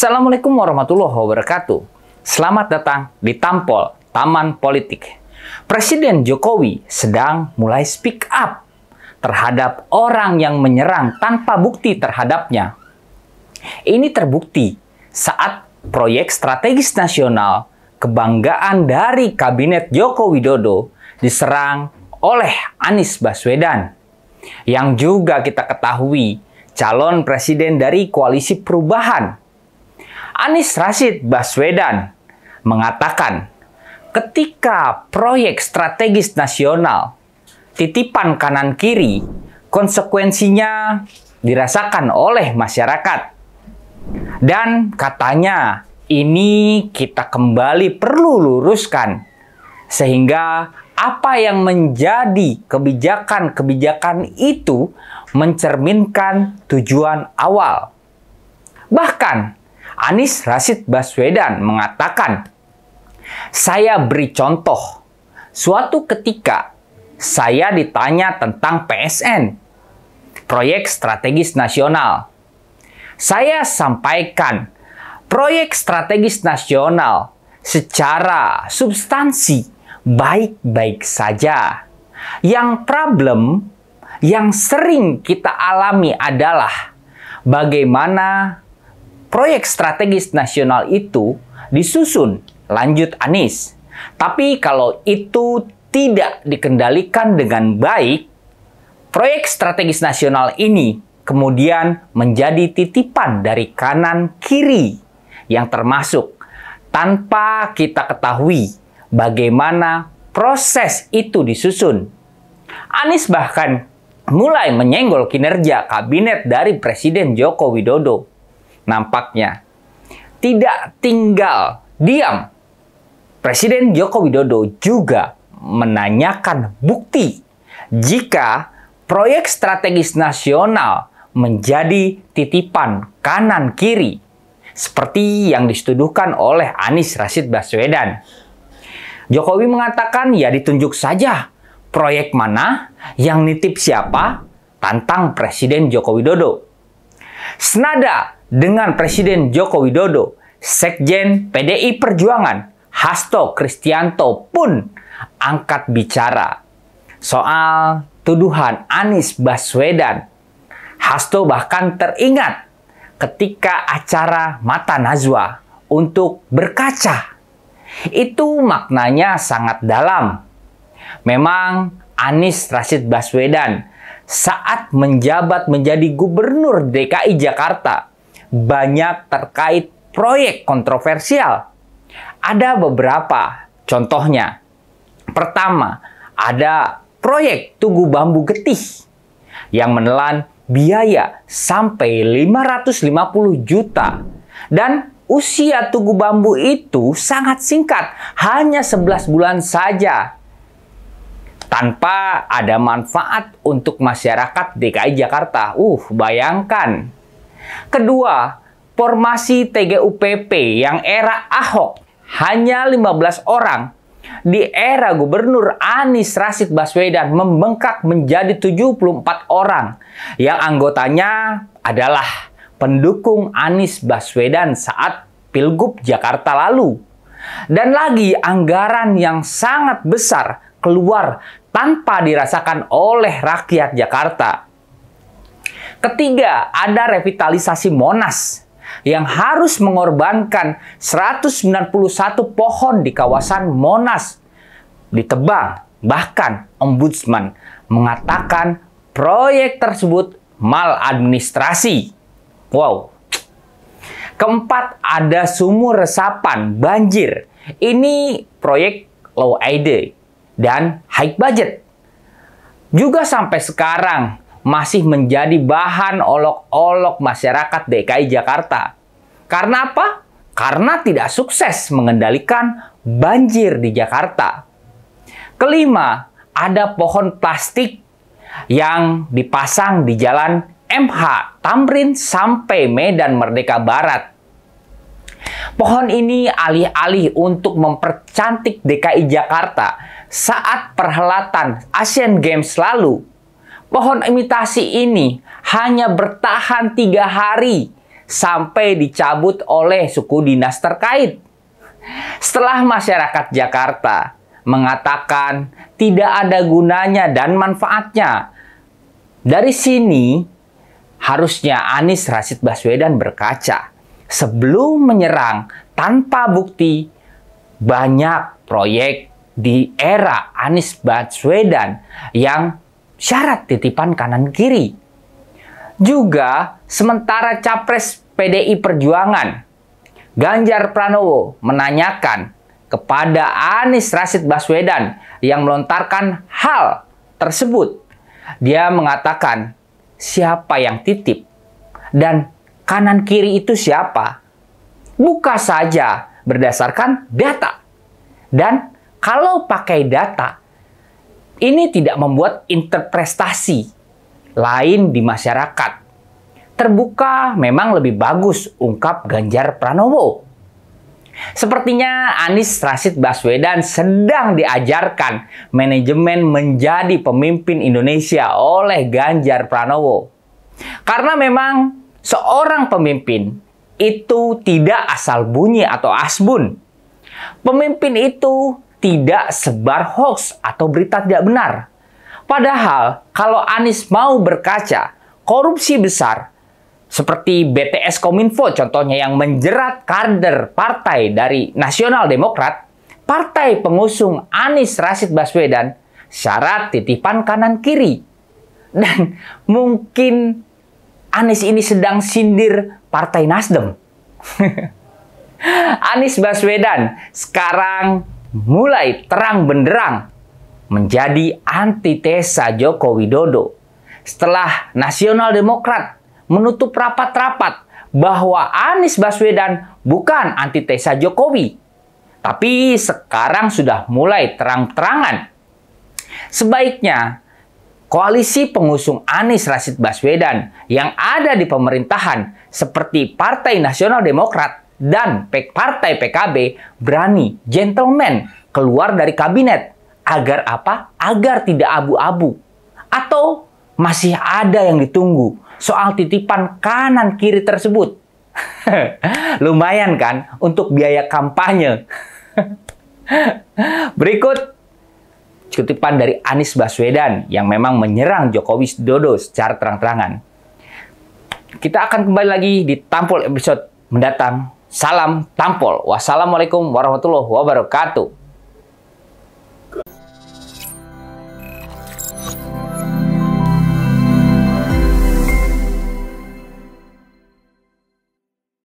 Assalamualaikum warahmatullahi wabarakatuh. Selamat datang di Tampol, Taman Politik. Presiden Jokowi sedang mulai speak up terhadap orang yang menyerang tanpa bukti terhadapnya. Ini terbukti saat proyek strategis nasional kebanggaan dari kabinet Joko Widodo diserang oleh Anies Baswedan. Yang juga kita ketahui calon presiden dari koalisi perubahan Anies Rashid Baswedan mengatakan, ketika proyek strategis nasional titipan kanan kiri, konsekuensinya dirasakan oleh masyarakat. Dan katanya ini kita kembali perlu luruskan sehingga apa yang menjadi kebijakan-kebijakan itu mencerminkan tujuan awal. Bahkan Anies Rashid Baswedan mengatakan, "Saya beri contoh. Suatu ketika saya ditanya tentang PSN, proyek strategis nasional. Saya sampaikan proyek strategis nasional secara substansi baik-baik saja. Yang problem yang sering kita alami adalah bagaimana proyek strategis nasional itu disusun lanjut Anies. Tapi kalau itu tidak dikendalikan dengan baik, proyek strategis nasional ini kemudian menjadi titipan dari kanan kiri yang termasuk tanpa kita ketahui bagaimana proses itu disusun. Anies bahkan mulai menyenggol kinerja kabinet dari Presiden Joko Widodo nampaknya tidak tinggal diam. Presiden Joko Widodo juga menanyakan bukti jika proyek strategis nasional menjadi titipan kanan kiri seperti yang dituduhkan oleh Anies Rashid Baswedan. Jokowi mengatakan ya ditunjuk saja proyek mana, yang nitip siapa, tantang Presiden Joko Widodo. Senada dengan Presiden Joko Widodo, Sekjen PDI Perjuangan Hasto Kristianto pun angkat bicara soal tuduhan Anies Baswedan. Hasto bahkan teringat ketika acara Mata Najwa untuk berkaca. Itu maknanya sangat dalam. Memang Anies Rashid Baswedan saat menjabat menjadi gubernur DKI Jakarta banyak terkait proyek kontroversial. Ada beberapa contohnya. Pertama, ada proyek Tugu Bambu Getih yang menelan biaya sampai 550 juta. Dan usia Tugu Bambu itu sangat singkat, hanya 11 bulan saja tanpa ada manfaat untuk masyarakat DKI Jakarta. Uh, bayangkan Kedua, formasi TGUPP yang era Ahok hanya 15 orang di era Gubernur Anies Rasid Baswedan membengkak menjadi 74 orang yang anggotanya adalah pendukung Anies Baswedan saat Pilgub Jakarta lalu. Dan lagi anggaran yang sangat besar keluar tanpa dirasakan oleh rakyat Jakarta. Ketiga, ada revitalisasi Monas yang harus mengorbankan 191 pohon di kawasan Monas ditebang. Bahkan Ombudsman mengatakan proyek tersebut maladministrasi. Wow. Keempat, ada sumur resapan banjir. Ini proyek low ID dan high budget. Juga sampai sekarang masih menjadi bahan olok-olok masyarakat DKI Jakarta. Karena apa? Karena tidak sukses mengendalikan banjir di Jakarta. Kelima, ada pohon plastik yang dipasang di jalan MH Tamrin sampai Medan Merdeka Barat. Pohon ini alih-alih untuk mempercantik DKI Jakarta saat perhelatan Asian Games lalu Pohon imitasi ini hanya bertahan tiga hari sampai dicabut oleh suku dinas terkait. Setelah masyarakat Jakarta mengatakan tidak ada gunanya dan manfaatnya, dari sini harusnya Anies Rashid Baswedan berkaca. Sebelum menyerang tanpa bukti, banyak proyek di era Anies Baswedan yang syarat titipan kanan kiri. Juga sementara capres PDI Perjuangan Ganjar Pranowo menanyakan kepada Anies Rashid Baswedan yang melontarkan hal tersebut. Dia mengatakan siapa yang titip dan kanan kiri itu siapa? Buka saja berdasarkan data. Dan kalau pakai data, ini tidak membuat interpretasi lain di masyarakat. Terbuka memang lebih bagus, ungkap Ganjar Pranowo. Sepertinya Anies Rashid Baswedan sedang diajarkan manajemen menjadi pemimpin Indonesia oleh Ganjar Pranowo. Karena memang seorang pemimpin itu tidak asal bunyi atau asbun. Pemimpin itu tidak sebar hoax atau berita tidak benar. Padahal kalau Anies mau berkaca, korupsi besar seperti BTS Kominfo contohnya yang menjerat kader partai dari Nasional Demokrat, partai pengusung Anies Rashid Baswedan syarat titipan kanan kiri. Dan mungkin Anies ini sedang sindir partai Nasdem. Anies Baswedan sekarang mulai terang benderang menjadi antitesa Joko Widodo setelah Nasional Demokrat menutup rapat-rapat bahwa Anies Baswedan bukan antitesa Jokowi. Tapi sekarang sudah mulai terang-terangan. Sebaiknya koalisi pengusung Anies Rashid Baswedan yang ada di pemerintahan seperti Partai Nasional Demokrat dan partai PKB berani gentleman keluar dari kabinet agar apa? Agar tidak abu-abu. Atau masih ada yang ditunggu soal titipan kanan kiri tersebut. Lumayan kan untuk biaya kampanye. Berikut kutipan dari Anies Baswedan yang memang menyerang Jokowi Dodo secara terang-terangan. Kita akan kembali lagi di tampil episode mendatang Salam tampol. Wassalamualaikum warahmatullahi wabarakatuh.